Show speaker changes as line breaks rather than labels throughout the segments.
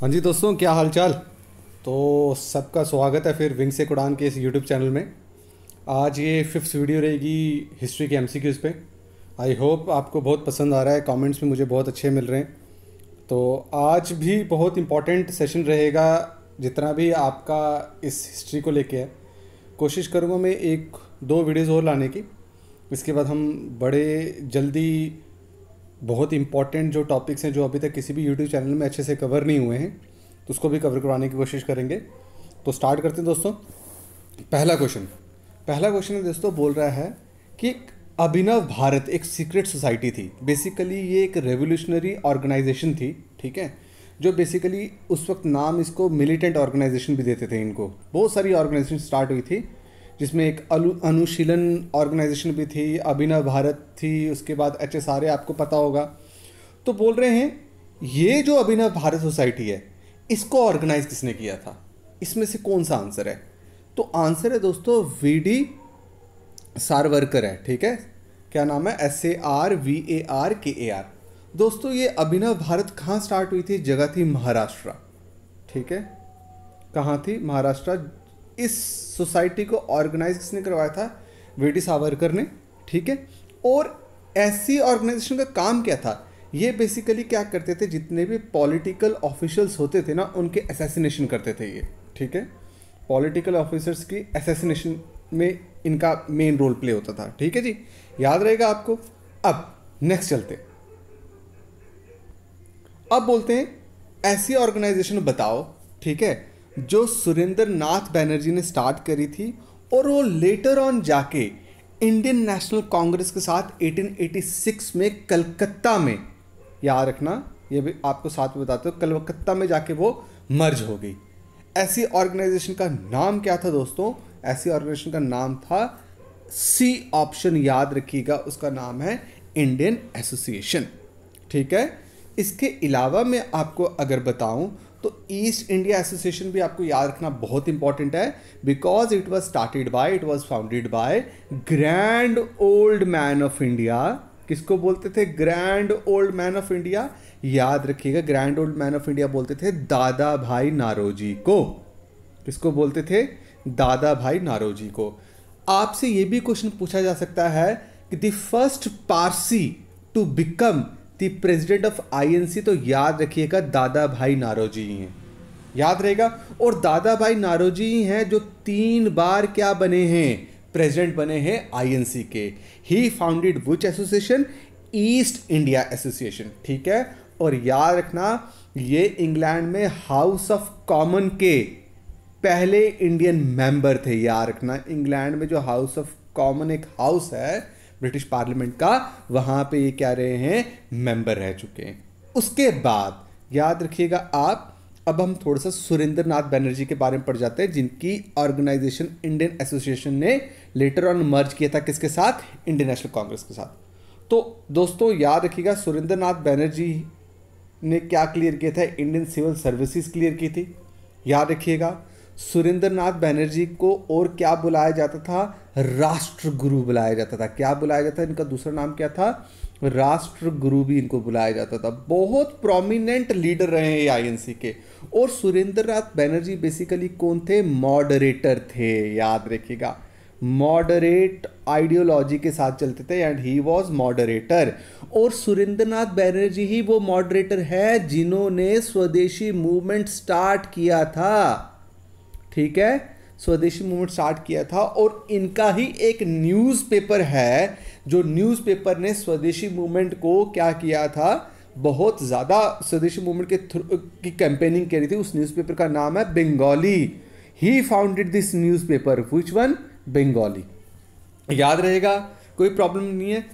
हाँ जी दोस्तों क्या हालचाल तो सबका स्वागत है फिर विंग से कुड़ान के इस यूट्यूब चैनल में आज ये फिफ्थ वीडियो रहेगी हिस्ट्री के एम सी क्यूज़ पर आई होप आपको बहुत पसंद आ रहा है कमेंट्स में मुझे बहुत अच्छे मिल रहे हैं तो आज भी बहुत इंपॉर्टेंट सेशन रहेगा जितना भी आपका इस हिस्ट्री को लेके है कोशिश करूँगा मैं एक दो वीडियोज़ और लाने की इसके बाद हम बड़े जल्दी बहुत इंपॉर्टेंट जो टॉपिक्स हैं जो अभी तक किसी भी यूट्यूब चैनल में अच्छे से कवर नहीं हुए हैं तो उसको भी कवर करवाने की कोशिश करेंगे तो स्टार्ट करते हैं दोस्तों पहला क्वेश्चन पहला क्वेश्चन दोस्तों बोल रहा है कि अभिनव भारत एक सीक्रेट सोसाइटी थी बेसिकली ये एक रेवोल्यूशनरी ऑर्गेनाइजेशन थी ठीक है जो बेसिकली उस वक्त नाम इसको मिलिटेंट ऑर्गेनाइजेशन भी देते थे इनको बहुत सारी ऑर्गेनाइजेशन स्टार्ट हुई थी जिसमें एक अनुशीलन ऑर्गेनाइजेशन भी थी अभिनव भारत थी उसके बाद एच एस आर आपको पता होगा तो बोल रहे हैं ये जो अभिनव भारत सोसाइटी है इसको ऑर्गेनाइज किसने किया था इसमें से कौन सा आंसर है तो आंसर है दोस्तों वी डी सारवरकर है ठीक है क्या नाम है S A R V A R K A are दोस्तों ये अभिनव भारत कहाँ स्टार्ट हुई थी जगह थी महाराष्ट्र ठीक है कहाँ थी महाराष्ट्र इस सोसाइटी को ऑर्गेनाइज किसने करवाया था वी सावरकर ने ठीक है और ऐसी ऑर्गेनाइजेशन का काम क्या था ये बेसिकली क्या करते थे जितने भी पॉलिटिकल ऑफिशियल्स होते थे ना उनके असैसिनेशन करते थे ये ठीक है पॉलिटिकल ऑफिसर्स की असैसिनेशन में इनका मेन रोल प्ले होता था ठीक है जी याद रहेगा आपको अब नेक्स्ट चलते अब बोलते हैं ऐसी ऑर्गेनाइजेशन बताओ ठीक है जो सुरेंद्र नाथ बैनर्जी ने स्टार्ट करी थी और वो लेटर ऑन जाके इंडियन नेशनल कांग्रेस के साथ 1886 में कलकत्ता में याद रखना ये भी आपको साथ में बताते हो कलकत्ता में जाके वो मर्ज हो गई ऐसी ऑर्गेनाइजेशन का नाम क्या था दोस्तों ऐसी ऑर्गेनाइजेशन का नाम था सी ऑप्शन याद रखिएगा उसका नाम है इंडियन एसोसिएशन ठीक है इसके अलावा मैं आपको अगर बताऊं तो ईस्ट इंडिया एसोसिएशन भी आपको याद रखना बहुत इंपॉर्टेंट है because it was started by it was founded by grand old man of India किसको बोलते थे grand old man of India याद रखिएगा grand old man of India बोलते थे दादा भाई नारोजी को किसको बोलते थे दादा भाई नारोजी को आपसे ये भी क्वेश्चन पूछा जा सकता है कि the first Parsi to become the president of INC तो याद रखिएगा दादा भाई नारोजी ही हैं याद रहेगा और दादा भाई नारोजी ही हैं जो तीन बार क्या बने हैं प्रेसिडेंट बने हैं आईएनसी के ही founded which association East India Association ठीक है और याद रखना ये इंग्लैंड में हाउस ऑफ कॉमन के पहले इंडियन मेंबर थे याद रखना इंग्लैंड में जो हाउस ऑफ कॉमन एक हाउस है ब्रिटिश पार्लियामेंट का वहां पे ये क्या रहे हैं मेंबर रह चुके हैं उसके बाद याद रखिएगा आप अब हम थोड़ा सा सुरेंद्र नाथ बैनर्जी के बारे में पढ़ जाते हैं जिनकी ऑर्गेनाइजेशन इंडियन एसोसिएशन ने लेटर ऑन मर्ज किया था किसके साथ इंडियन नेशनल कांग्रेस के साथ तो दोस्तों याद रखिएगा सुरेंद्र नाथ बैनर्जी ने क्या क्लियर किया था इंडियन सिविल सर्विसेज क्लियर की थी याद रखिएगा सुरेंद्र नाथ बैनर्जी को और क्या बुलाया जाता था राष्ट्रगुरु बुलाया जाता था क्या बुलाया जाता था इनका दूसरा नाम क्या था राष्ट्रगुरु भी इनको बुलाया जाता था बहुत प्रोमिनेंट लीडर रहे हैं आईएनसी के और सुरेंद्र नाथ बैनर्जी बेसिकली कौन थे मॉडरेटर थे याद रखिएगा मॉडरेट आइडियोलॉजी के साथ चलते थे एंड ही वॉज मॉडरेटर और सुरेंद्र नाथ बैनर्जी ही वो मॉडरेटर है जिन्होंने स्वदेशी मूवमेंट स्टार्ट किया था ठीक है स्वदेशी मूवमेंट स्टार्ट किया था और इनका ही एक न्यूज़पेपर है जो न्यूज़पेपर ने स्वदेशी मूवमेंट को क्या किया था बहुत ज़्यादा स्वदेशी मूवमेंट के थ्रू की कैंपेनिंग करी थी उस न्यूज़पेपर का नाम है बंगाली ही founded this newspaper which one Bengali याद रहेगा कोई प्रॉब्लम नहीं है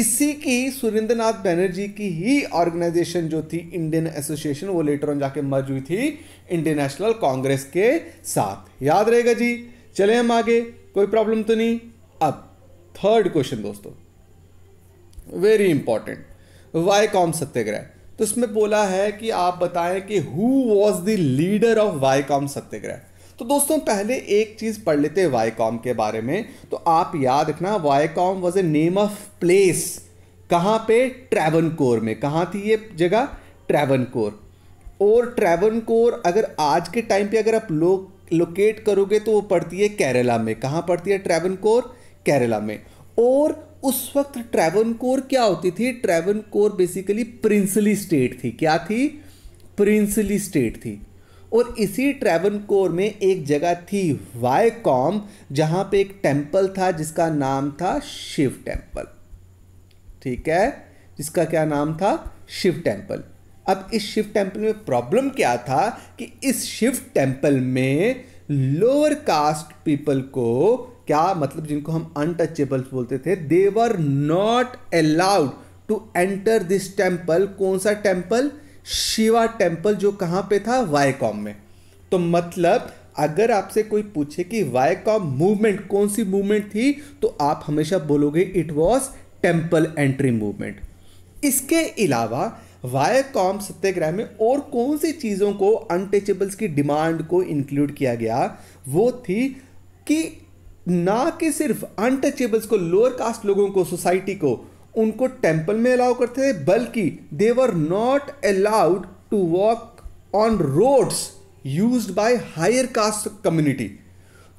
इसी की सुरेंद्र नाथ बैनर्जी की ही ऑर्गेनाइजेशन जो थी इंडियन एसोसिएशन वो लेटर ऑन जाके मर्ज हुई थी इंडियन नेशनल कांग्रेस के साथ याद रहेगा जी चले हम आगे कोई प्रॉब्लम तो नहीं अब थर्ड क्वेश्चन दोस्तों very important Vaikom Satyagraha तो इसमें बोला है कि आप बताएं कि who was the leader of Vaikom Satyagraha तो दोस्तों पहले एक चीज़ पढ़ लेते हैं वाईकॉम के बारे में तो आप याद रखना Vaikom was a name of place कहाँ पे ट्रैवन कोर में कहाँ थी ये जगह ट्रेवन कोर और ट्रेवन कोर अगर आज के टाइम पे अगर आप लोग लोकेट करोगे तो वो पड़ती है केरला में कहाँ पड़ती है ट्रेवन कोर केरला में और उस वक्त ट्रेवन कोर क्या होती थी Travancore basically princely state थी क्या थी प्रिंसली स्टेट थी और इसी ट्रेवन कोर में एक जगह थी वाई कॉम जहाँ पे एक टेम्पल था जिसका नाम था शिव टेम्पल ठीक है जिसका क्या नाम था शिव टेम्पल अब इस शिव टेम्पल में प्रॉब्लम क्या था कि इस शिव टेम्पल में लोअर कास्ट पीपल को क्या मतलब जिनको हम अनटचेबल्स बोलते थे they were not allowed to enter this temple कौन सा टेम्पल शिवा टेम्पल जो कहाँ पे था वाईकॉम में तो मतलब अगर आपसे कोई पूछे कि वाईकॉम मूवमेंट कौन सी मूवमेंट थी तो आप हमेशा बोलोगे it was temple entry movement इसके अलावा वायकॉम सत्याग्रह में और कौन सी चीज़ों को अनटचेबल्स की डिमांड को इंक्लूड किया गया वो थी कि ना कि सिर्फ अनटचेबल्स को लोअर कास्ट लोगों को सोसाइटी को उनको टेम्पल में अलाउ करते थे बल्कि they were not allowed to walk on roads use by higher caste community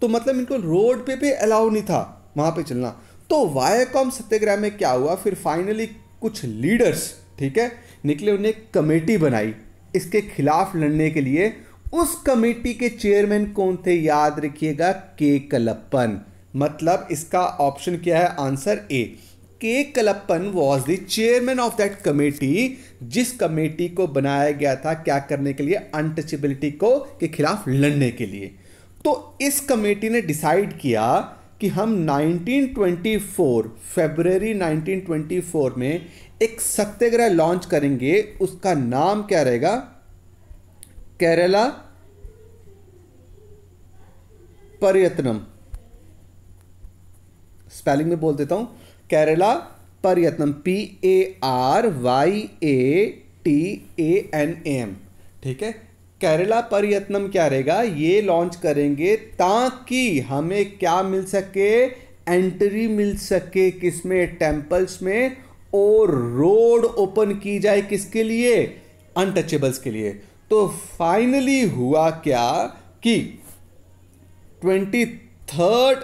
तो मतलब इनको रोड पे भी अलाउ नहीं था वहां पे चलना तो वायकॉम सत्याग्रह में क्या हुआ फिर फाइनली कुछ लीडर्स ठीक है निकले उन्हें कमेटी बनाई इसके खिलाफ लड़ने के लिए उस कमेटी के चेयरमैन कौन थे याद रखिएगा के कलप्पन मतलब इसका ऑप्शन क्या है answer A K Kelappan was the chairman of that committee जिस कमेटी को बनाया गया था क्या करने के लिए अनटचेबिलिटी को के खिलाफ लड़ने के लिए तो इस कमेटी ने डिसाइड किया कि हम 1924 फरवरी 1924 में एक सत्याग्रह लॉन्च करेंगे उसका नाम क्या रहेगा केरला पर्यटनम स्पेलिंग में बोल देता हूं केरला पर P A R Y A T A N M ठीक है केरला परियत्नम क्या रहेगा ये लॉन्च करेंगे ताकि हमें क्या मिल सके एंट्री मिल सके किसमें टेम्पल्स में और रोड ओपन की जाए किसके लिए अनटचेबल्स के लिए तो फाइनली हुआ क्या कि ट्वेंटी थर्ड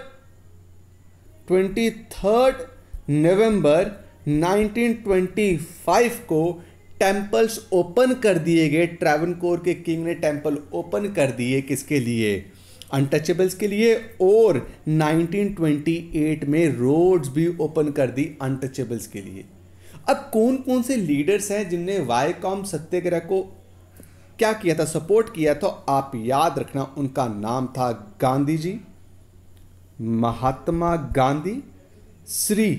ट्वेंटी थर्ड नवंबर 1925 को टेम्पल्स ओपन कर दिए गए कोर के किंग ने टेम्पल ओपन कर दिए किसके लिए अनटचेबल्स के लिए और 1928 में रोड्स भी ओपन कर दी अनटचेबल्स के लिए अब कौन कौन से लीडर्स हैं जिनने वाई कॉम सत्याग्रह को क्या किया था सपोर्ट किया था आप याद रखना उनका नाम था गांधी जी महात्मा गांधी श्री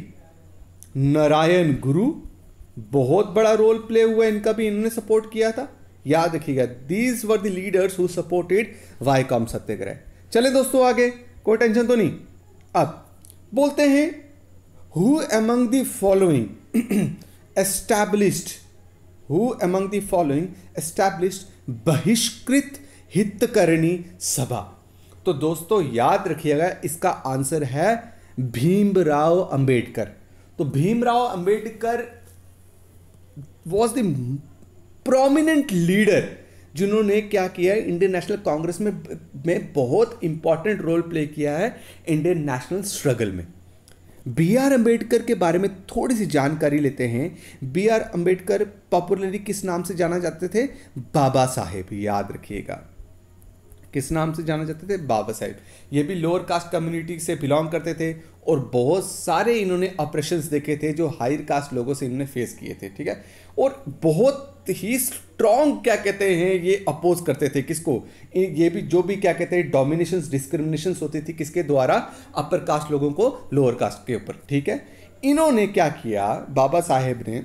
नारायण गुरु बहुत बड़ा रोल प्ले हुआ इनका भी इन्होंने सपोर्ट किया था याद रखिएगा these were the leaders who supported Vaikom Satyagraha चले दोस्तों आगे कोई टेंशन तो नहीं अब बोलते हैं who among the following established who among the following established Bahishkrit Hitakarini सभा तो दोस्तों याद रखिएगा इसका आंसर है भीमराव अंबेडकर तो Bhimrao Ambedkar was the prominent leader जिन्होंने क्या किया है इंडियन नेशनल कांग्रेस में में बहुत इंपॉर्टेंट रोल प्ले किया है इंडियन नेशनल स्ट्रगल में बी आर अम्बेडकर के बारे में थोड़ी सी जानकारी लेते हैं बी आर अम्बेडकर पॉपुलरली किस नाम से जाना जाते थे बाबा साहेब याद रखिएगा किस नाम से जाना जाते थे बाबा साहेब ये भी लोअर कास्ट कम्युनिटी से बिलोंग करते थे और बहुत सारे इन्होंने ऑपरेशन देखे थे जो हायर कास्ट लोगों से इन्होंने फेस किए थे ठीक है और बहुत ही स्ट्रॉन्ग क्या कहते हैं ये अपोज करते थे किसको ये भी जो भी क्या कहते हैं डोमिनेशन डिस्क्रिमिनेशन होती थी किसके द्वारा अपर कास्ट लोगों को लोअर कास्ट के ऊपर ठीक है इन्होंने क्या किया बाबा साहेब ने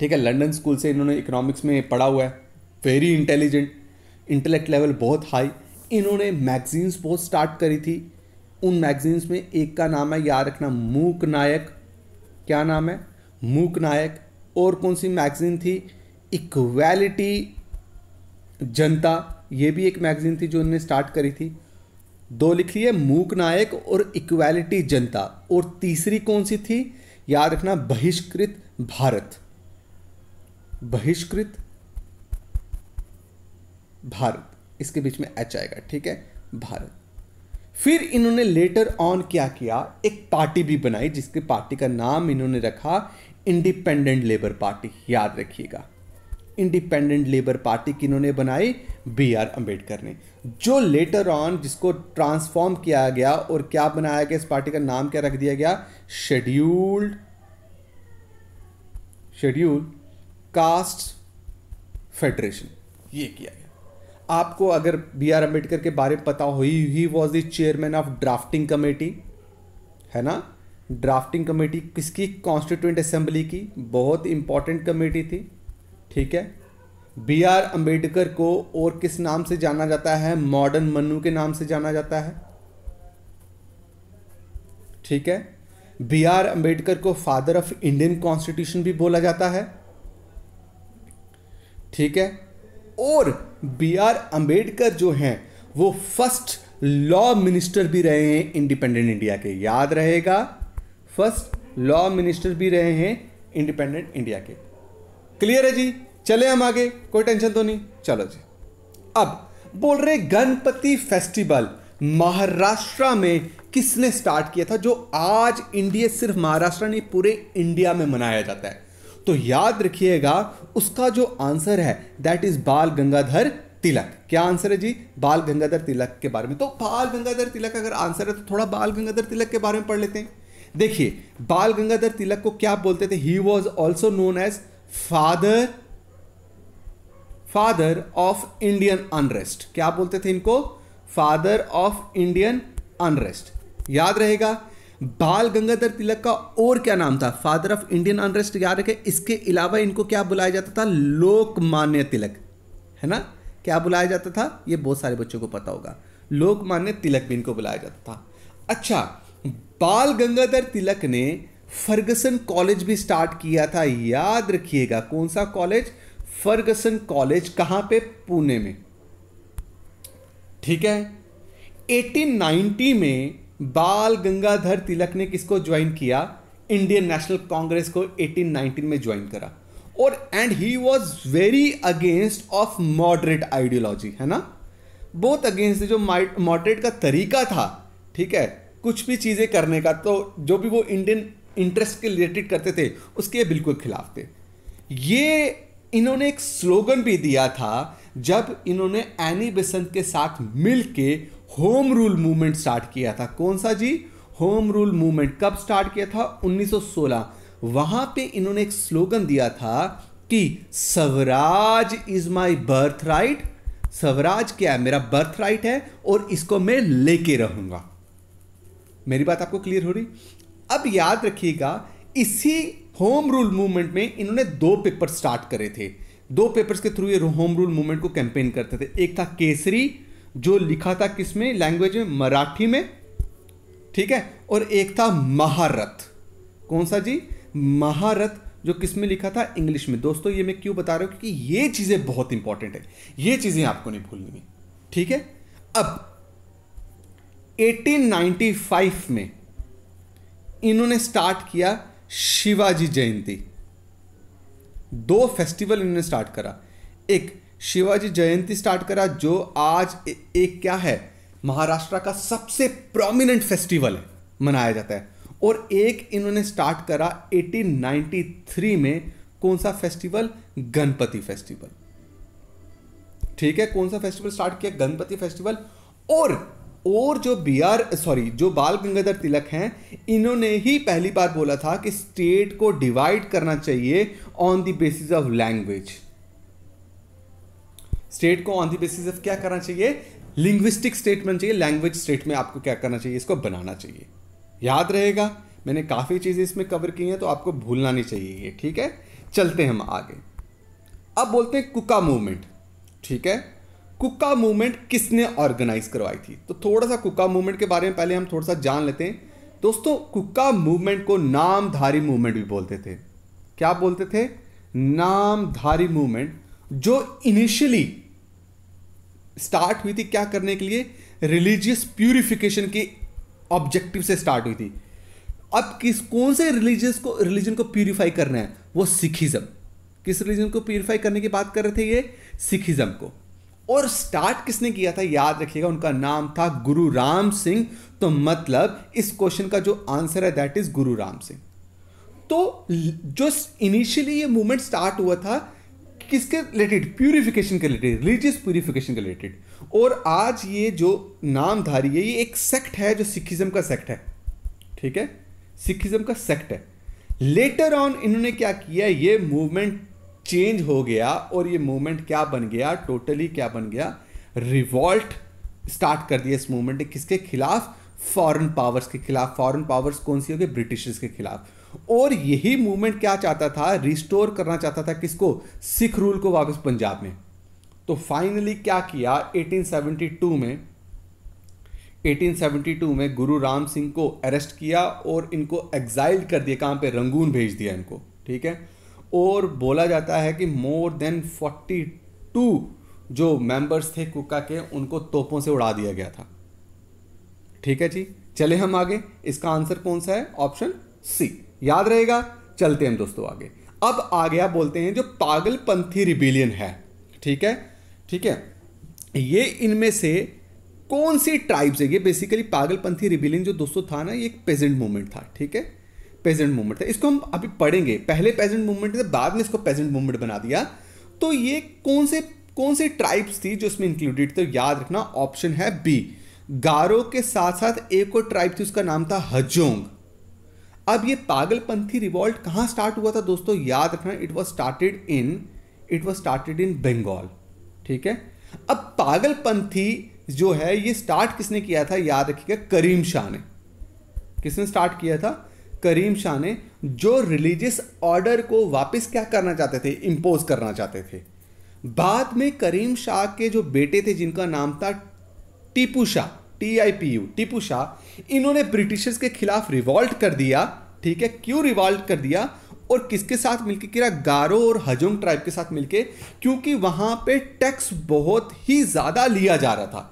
ठीक है लंदन स्कूल से इन्होंने इकोनॉमिक्स में पढ़ा हुआ है वेरी इंटेलिजेंट इंटेलेक्ट लेवल बहुत हाई इन्होंने मैगजीन्स बहुत स्टार्ट करी थी उन मैगजीन्स में एक का नाम है याद रखना मूक नायक क्या नाम है मूक नायक और कौन सी मैगजीन थी इक्वेलिटी जनता ये भी एक मैगजीन थी जो उन्होंने स्टार्ट करी थी दो लिख लिए मूक नायक और इक्वेलिटी जनता और तीसरी कौन सी थी याद रखना बहिष्कृत भारत बहिष्कृत भारत इसके बीच में एच आएगा ठीक है भारत फिर इन्होंने लेटर ऑन क्या किया एक पार्टी भी बनाई जिसकी पार्टी का नाम इन्होंने रखा इंडिपेंडेंट लेबर पार्टी याद रखिएगा इंडिपेंडेंट लेबर पार्टी इन्होंने बनाई बी आर अम्बेडकर ने जो लेटर ऑन जिसको ट्रांसफॉर्म किया गया और क्या बनाया गया इस पार्टी का नाम क्या रख दिया गया शेड्यूल्ड शेड्यूल कास्ट फेडरेशन ये किया गया आपको अगर बी आर अम्बेडकर के बारे में पता हो he was the chairman of drafting committee है ना ड्राफ्टिंग कमेटी किसकी कॉन्स्टिट्यूंट असेंबली की बहुत इंपॉर्टेंट कमेटी थी ठीक है बी आर अम्बेडकर को और किस नाम से जाना जाता है मॉडर्न मनु के नाम से जाना जाता है ठीक है बी आर अम्बेडकर को फादर ऑफ इंडियन कॉन्स्टिट्यूशन भी बोला जाता है ठीक है और बी आर अम्बेडकर जो हैं वो फर्स्ट लॉ मिनिस्टर भी रहे हैं इंडिपेंडेंट इंडिया के याद रहेगा फर्स्ट लॉ मिनिस्टर भी रहे हैं इंडिपेंडेंट इंडिया के क्लियर है जी चले हम आगे कोई टेंशन तो नहीं चलो जी अब बोल रहे गणपति फेस्टिवल महाराष्ट्र में किसने स्टार्ट किया था जो आज इंडिया सिर्फ महाराष्ट्र नहीं पूरे इंडिया में मनाया जाता है तो याद रखिएगा उसका जो आंसर है दैट इज बाल गंगाधर तिलक क्या आंसर है जी बाल गंगाधर तिलक के बारे में तो बाल गंगाधर तिलक अगर आंसर है तो थोड़ा बाल गंगाधर तिलक के बारे में पढ़ लेते हैं देखिए बाल गंगाधर तिलक को क्या बोलते थे he was also known as father father of Indian unrest क्या बोलते थे इनको फादर ऑफ इंडियन अनरेस्ट याद रहेगा बाल गंगाधर तिलक का और क्या नाम था फादर ऑफ इंडियन अनरेस्ट याद रखे इसके अलावा इनको क्या बुलाया जाता था लोकमान्य तिलक है ना क्या बुलाया जाता था ये बहुत सारे बच्चों को पता होगा लोकमान्य तिलक भी इनको बुलाया जाता था अच्छा बाल गंगाधर तिलक ने फर्गसन कॉलेज भी स्टार्ट किया था याद रखिएगा कौन सा कॉलेज फर्गसन कॉलेज कहां पे पुणे में ठीक है 1890 में बाल गंगाधर तिलक ने किसको ज्वाइन किया इंडियन नेशनल कांग्रेस को 1819 में ज्वाइन करा और and he was very against of moderate ideology है ना बहुत अगेंस्ट जो मॉडरेट का तरीका था ठीक है कुछ भी चीज़ें करने का तो जो भी वो इंडियन इंटरेस्ट के रिलेटेड करते थे उसके बिल्कुल खिलाफ थे ये इन्होंने एक स्लोगन भी दिया था जब इन्होंने एनी बेसंत के साथ मिलके होम रूल मूवमेंट स्टार्ट किया था कौन सा जी होम रूल मूवमेंट कब स्टार्ट किया था 1916 वहां पे इन्होंने एक स्लोगन दिया था कि Swaraj is my birth right Swaraj क्या है मेरा बर्थ राइट है और इसको मैं लेके रहूंगा मेरी बात आपको क्लियर हो रही अब याद रखिएगा इसी होम रूल मूवमेंट में इन्होंने दो पेपर स्टार्ट करे थे दो पेपर्स के थ्रू ये होम रूल मूवमेंट को कैंपेन करते थे एक था केसरी जो लिखा था किस में लैंग्वेज में मराठी में ठीक है और एक था महारथ कौन सा जी महारथ जो किस में लिखा था इंग्लिश में दोस्तों ये मैं क्यों बता रहा हूं क्योंकि ये चीज़ें बहुत इंपॉर्टेंट है ये चीज़ें आपको नहीं भूलनी है ठीक है अब 1895 में इन्होंने स्टार्ट किया शिवाजी जयंती दो फेस्टिवल इन्होंने स्टार्ट करा एक शिवाजी जयंती स्टार्ट करा जो आज एक क्या है महाराष्ट्र का सबसे प्रोमिनेंट फेस्टिवल है मनाया जाता है और एक इन्होंने स्टार्ट करा 1893 में कौन सा फेस्टिवल गणपति फेस्टिवल ठीक है कौन सा फेस्टिवल स्टार्ट किया गणपति फेस्टिवल और और जो बी आर सॉरी जो बाल गंगाधर तिलक हैं इन्होंने ही पहली बार बोला था कि स्टेट को डिवाइड करना चाहिए on the basis of language state को ऑन द बेसिस ऑफ क्या करना चाहिए लिंग्विस्टिक स्टेटमेंट चाहिए लैंग्वेज स्टेट में आपको क्या करना चाहिए इसको बनाना चाहिए याद रहेगा मैंने काफ़ी चीज़ें इसमें कवर की हैं तो आपको भूलना नहीं चाहिए ये ठीक है चलते हैं हम आगे अब बोलते हैं कुका मूवमेंट ठीक है कुका मूवमेंट किसने ऑर्गेनाइज करवाई थी तो थोड़ा सा कुका मूवमेंट के बारे में पहले हम थोड़ा सा जान लेते हैं दोस्तों कुका मूवमेंट को नामधारी मूवमेंट भी बोलते थे क्या बोलते थे नामधारी मूवमेंट जो इनिशियली स्टार्ट हुई थी क्या करने के लिए रिलीजियस प्यूरिफिकेशन के ऑब्जेक्टिव से स्टार्ट हुई थी अब किस कौन से रिलीजियस को रिलीजन को प्यूरिफाई करना है वो सिखिज्म किस रिलीजन को प्यूरिफाई करने की बात कर रहे थे ये सिखिज्म को और स्टार्ट किसने किया था याद रखिएगा उनका नाम था गुरु राम सिंह तो मतलब इस क्वेश्चन का जो आंसर है दैट इज गुरु राम सिंह तो जो इनिशियली ये मूवमेंट स्टार्ट हुआ था किसके रिलेटेड प्यूरिफिकेशन के रिलेटेड रिलीजियस प्यूरिफिकेशन के रिलेटेड और आज ये जो नामधारी है ये एक सेक्ट है जो सिखिज्म का सेक्ट है ठीक है सिखिज्म का सेक्ट है लेटर ऑन इन्होंने क्या किया ये मूवमेंट चेंज हो गया और ये मूवमेंट क्या बन गया टोटली क्या बन गया रिवॉल्ट स्टार्ट कर दिया इस मूवमेंट ने किसके खिलाफ फॉरेन पावर्स के खिलाफ फॉरेन पावर्स कौन सी हो गई ब्रिटिशर्स के खिलाफ और यही मूवमेंट क्या चाहता था रिस्टोर करना चाहता था किसको सिख रूल को वापस पंजाब में तो फाइनली क्या किया 1872 में 1872 में गुरु राम सिंह को अरेस्ट किया और इनको एग्जाइल कर दिया कहां पे रंगून भेज दिया इनको ठीक है और बोला जाता है कि मोर देन 42 जो मेंबर्स थे कुका के उनको तोपों से उड़ा दिया गया था ठीक है जी चले हम आगे इसका आंसर कौन सा है ऑप्शन सी याद रहेगा चलते हैं दोस्तों आगे अब आ गया बोलते हैं जो पागलपंथी रिबिलियन है ठीक है ठीक है ये इनमें से कौन सी ट्राइब्स है ये बेसिकली पागलपंथी रिबिलियन जो दोस्तों था ना ये एक पेजेंट मूवमेंट था ठीक है पेजेंट मूवमेंट था इसको हम अभी पढ़ेंगे पहले पेजेंट मूवमेंट थे बाद में इसको पेजेंट मूवमेंट बना दिया तो ये कौन से कौन से ट्राइब्स थी जो इसमें इंक्लूडेड तो याद रखना ऑप्शन है बी गारो के साथ साथ एक और ट्राइब थी उसका नाम था हजोंग अब ये पागलपंथी रिवॉल्ट कहाँ स्टार्ट हुआ था दोस्तों याद रखना it was started in it was started in Bengal ठीक है अब पागलपंथी जो है ये स्टार्ट किसने किया था याद रखिएगा करीम शाह ने किसने स्टार्ट किया था करीम शाह ने जो रिलीजियस ऑर्डर को वापस क्या करना चाहते थे इम्पोज करना चाहते थे बाद में करीम शाह के जो बेटे थे जिनका नाम था Tipu Shah T I P U Tipu Shah इन्होंने ब्रिटिशर्स के खिलाफ रिवॉल्ट कर दिया ठीक है क्यों रिवॉल्व कर दिया और किसके साथ मिलकर किया गारो और हजोंग ट्राइब के साथ मिलकर क्योंकि वहां पे टैक्स बहुत ही ज़्यादा लिया जा रहा था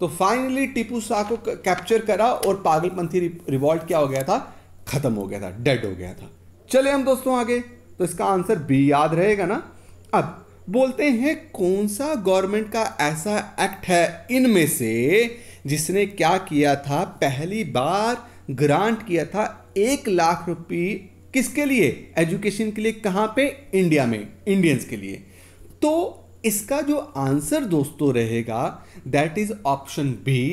तो फाइनली टीपू शाह को कैप्चर करा और पागलपंथी रिवॉल्ट क्या हो गया था ख़त्म हो गया था डेड हो गया था चले हम दोस्तों आगे तो इसका आंसर बी याद रहेगा ना अब बोलते हैं कौन सा गवर्नमेंट का ऐसा एक्ट है इनमें से जिसने क्या किया था पहली बार ग्रांट किया था एक लाख रुपये किसके लिए एजुकेशन के लिए कहाँ पे इंडिया में इंडियंस के लिए तो इसका जो आंसर दोस्तों रहेगा that is option B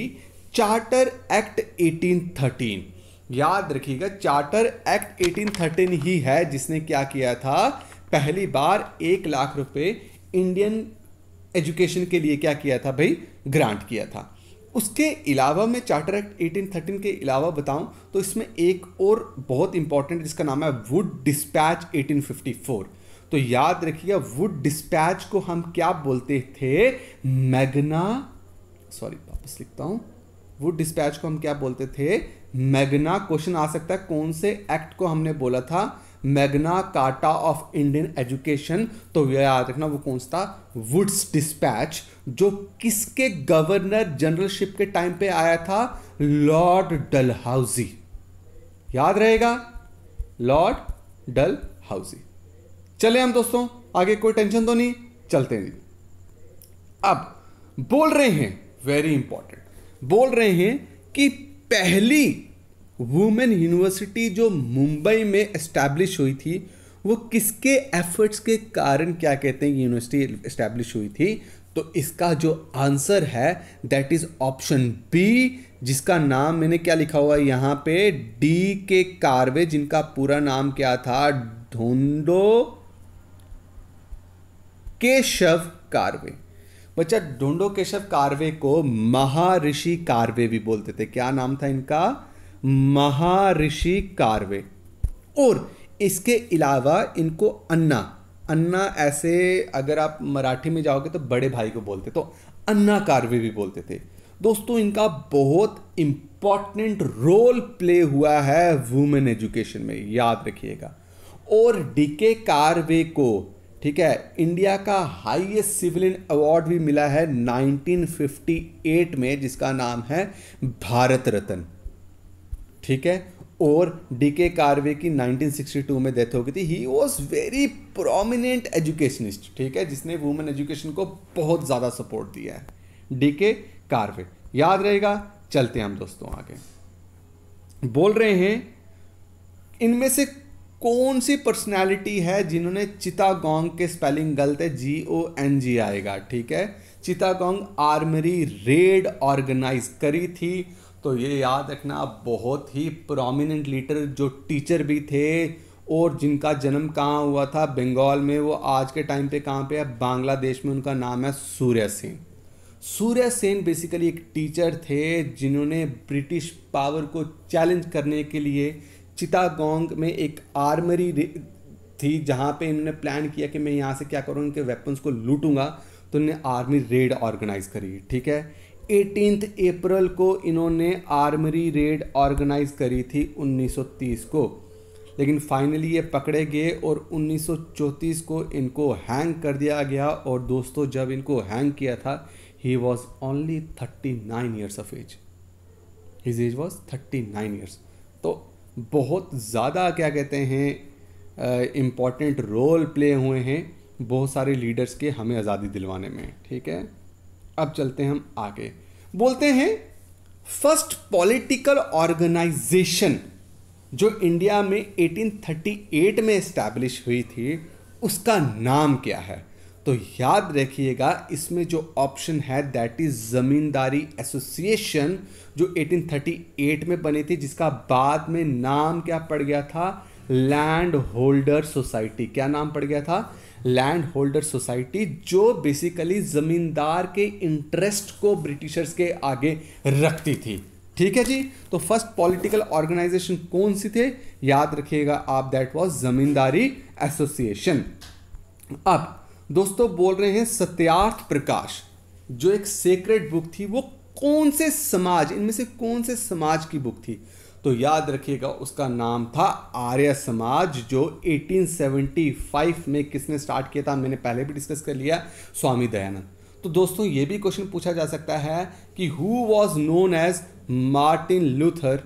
charter act 1813 याद रखिएगा चार्टर एक्ट 1813 ही है जिसने क्या किया था पहली बार एक लाख रुपए इंडियन एजुकेशन के लिए क्या किया था भाई ग्रांट किया था उसके अलावा मैं चार्टर एक्ट एटीन थर्टीन के अलावा बताऊं तो इसमें एक और बहुत इंपॉर्टेंट जिसका नाम है वुड डिस्पैच 1854 तो याद रखिएगा वुड डिस्पैच को हम क्या बोलते थे मैग्ना सॉरी वापस लिखता हूं वुड डिस्पैच को हम क्या बोलते थे मैग्ना क्वेश्चन आ सकता है कौन से एक्ट को हमने बोला था मैग्ना काटा ऑफ इंडियन एजुकेशन तो याद रखना वो कौन सा था वुड्स डिस्पैच जो किसके गवर्नर जनरलशिप के टाइम पे आया था लॉर्ड डलहाउजी याद रहेगा लॉर्ड डल हाउसी चले हम दोस्तों आगे कोई टेंशन तो नहीं चलते नहीं अब बोल रहे हैं वेरी इंपॉर्टेंट बोल रहे हैं कि पहली वुमेन यूनिवर्सिटी जो मुंबई में इस्टेब्लिश हुई थी वो किसके एफर्ट्स के कारण क्या कहते हैं यूनिवर्सिटी इस्टेब्लिश हुई थी तो इसका जो आंसर है दैट इज ऑप्शन बी जिसका नाम मैंने क्या लिखा हुआ है यहाँ पे डी के कार्वे जिनका पूरा नाम क्या था ढोंडो केशव कार्वे बच्चा ढोंडो केशव कार्वे को महारिषि कार्वे भी बोलते थे क्या नाम था इनका महारिषि कार्वे और इसके अलावा इनको अन्ना अन्ना ऐसे अगर आप मराठी में जाओगे तो बड़े भाई को बोलते तो अन्ना कार्वे भी बोलते थे दोस्तों इनका बहुत इम्पॉर्टेंट रोल प्ले हुआ है वुमेन एजुकेशन में याद रखिएगा और डीके कार्वे को ठीक है इंडिया का हाईएस्ट सिविलियन अवार्ड भी मिला है 1958 में जिसका नाम है भारत रत्न ठीक है और डी के कार्वे की 1962 में डेथ हो गई थी he was very prominent educationist ठीक है जिसने वुमेन एजुकेशन को बहुत ज़्यादा सपोर्ट दिया है डी के कार्वे याद रहेगा चलते हैं हम दोस्तों आगे बोल रहे हैं इनमें से कौन सी पर्सनैलिटी है जिन्होंने चितागोंग के स्पेलिंग गलत है जी ओ एन जी आएगा ठीक है चितागोंग आर्मरी रेड ऑर्गेनाइज करी थी तो ये याद रखना बहुत ही प्रोमिनेंट लीडर जो टीचर भी थे और जिनका जन्म कहाँ हुआ था बंगाल में वो आज के टाइम पे कहाँ पे है बांग्लादेश में उनका नाम है सूर्य सेन सूर्य सेन बेसिकली एक टीचर थे जिन्होंने ब्रिटिश पावर को चैलेंज करने के लिए चितागोंग में एक आर्मरी थी जहाँ पे इन्होंने प्लान किया कि मैं यहाँ से क्या करूँ इनके वेपन्स को लूटूंगा तो इन्होंने आर्मी रेड ऑर्गेनाइज करी ठीक है एटीनथ अप्रैल को इन्होंने आर्मरी रेड ऑर्गेनाइज करी थी 1930 को लेकिन फाइनली ये पकड़े गए और 1934 को इनको हैंग कर दिया गया और दोस्तों जब इनको हैंग किया था he was only 39 years of age his age was thirty nine years तो बहुत ज़्यादा क्या कहते हैं इम्पॉर्टेंट रोल प्ले हुए हैं बहुत सारे लीडर्स के हमें आज़ादी दिलवाने में ठीक है अब चलते हैं हम आगे बोलते हैं फर्स्ट पॉलिटिकल ऑर्गेनाइजेशन जो इंडिया में 1838 में एस्टैब्लिश हुई थी उसका नाम क्या है तो याद रखिएगा इसमें जो ऑप्शन है दैट इज ज़मींदारी एसोसिएशन जो 1838 में बनी थी जिसका बाद में नाम क्या पड़ गया था लैंड होल्डर सोसाइटी क्या नाम पड़ गया था लैंड होल्डर सोसाइटी जो बेसिकली ज़मींदार के इंटरेस्ट को ब्रिटिशर्स के आगे रखती थी ठीक है जी तो फर्स्ट पॉलिटिकल ऑर्गेनाइजेशन कौन सी थे याद रखिएगा आप दैट वाज जमींदारी एसोसिएशन अब दोस्तों बोल रहे हैं सत्यार्थ प्रकाश जो एक सेक्रेट बुक थी वो कौन से समाज इनमें से कौन से समाज की बुक थी तो याद रखिएगा उसका नाम था आर्य समाज जो 1875 में किसने स्टार्ट किया था मैंने पहले भी डिस्कस कर लिया स्वामी दयानंद तो दोस्तों ये भी क्वेश्चन पूछा जा सकता है कि who was known as Martin Luther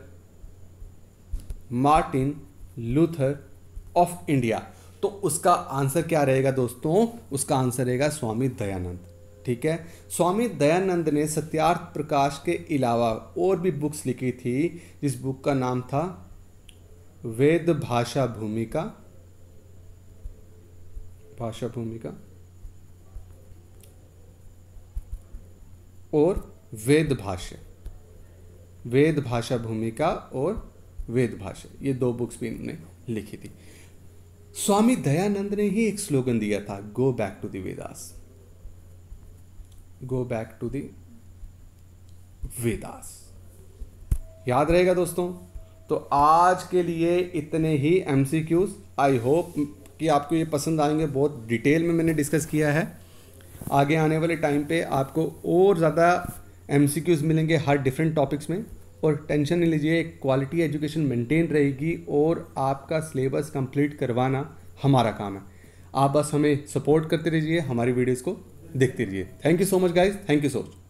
Martin Luther of India तो उसका आंसर क्या रहेगा दोस्तों उसका आंसर रहेगा स्वामी दयानंद ठीक है स्वामी दयानंद ने सत्यार्थ प्रकाश के अलावा और भी बुक्स लिखी थी जिस बुक का नाम था वेद भाषा भूमिका भाषा भूमिका और वेद भाष्य वेद भाषा भूमिका और वेद भाष्य ये दो बुक्स भी इन्होंने लिखी थी स्वामी दयानंद ने ही एक स्लोगन दिया था go back to the Vedas go back to the Vedas याद रहेगा दोस्तों तो आज के लिए इतने ही M C Qs I hope कि आपको ये पसंद आएंगे बहुत डिटेल में मैंने डिस्कस किया है आगे आने वाले टाइम पे आपको और ज़्यादा एम सी क्यूज़ मिलेंगे हर डिफरेंट टॉपिक्स में और टेंशन नहीं लीजिए क्वालिटी एजुकेशन मेंटेन रहेगी और आपका सिलेबस कंप्लीट करवाना हमारा काम है आप बस हमें सपोर्ट करते रहिए हमारी वीडियोज़ को देखते रहिए thank you so much guys thank you so much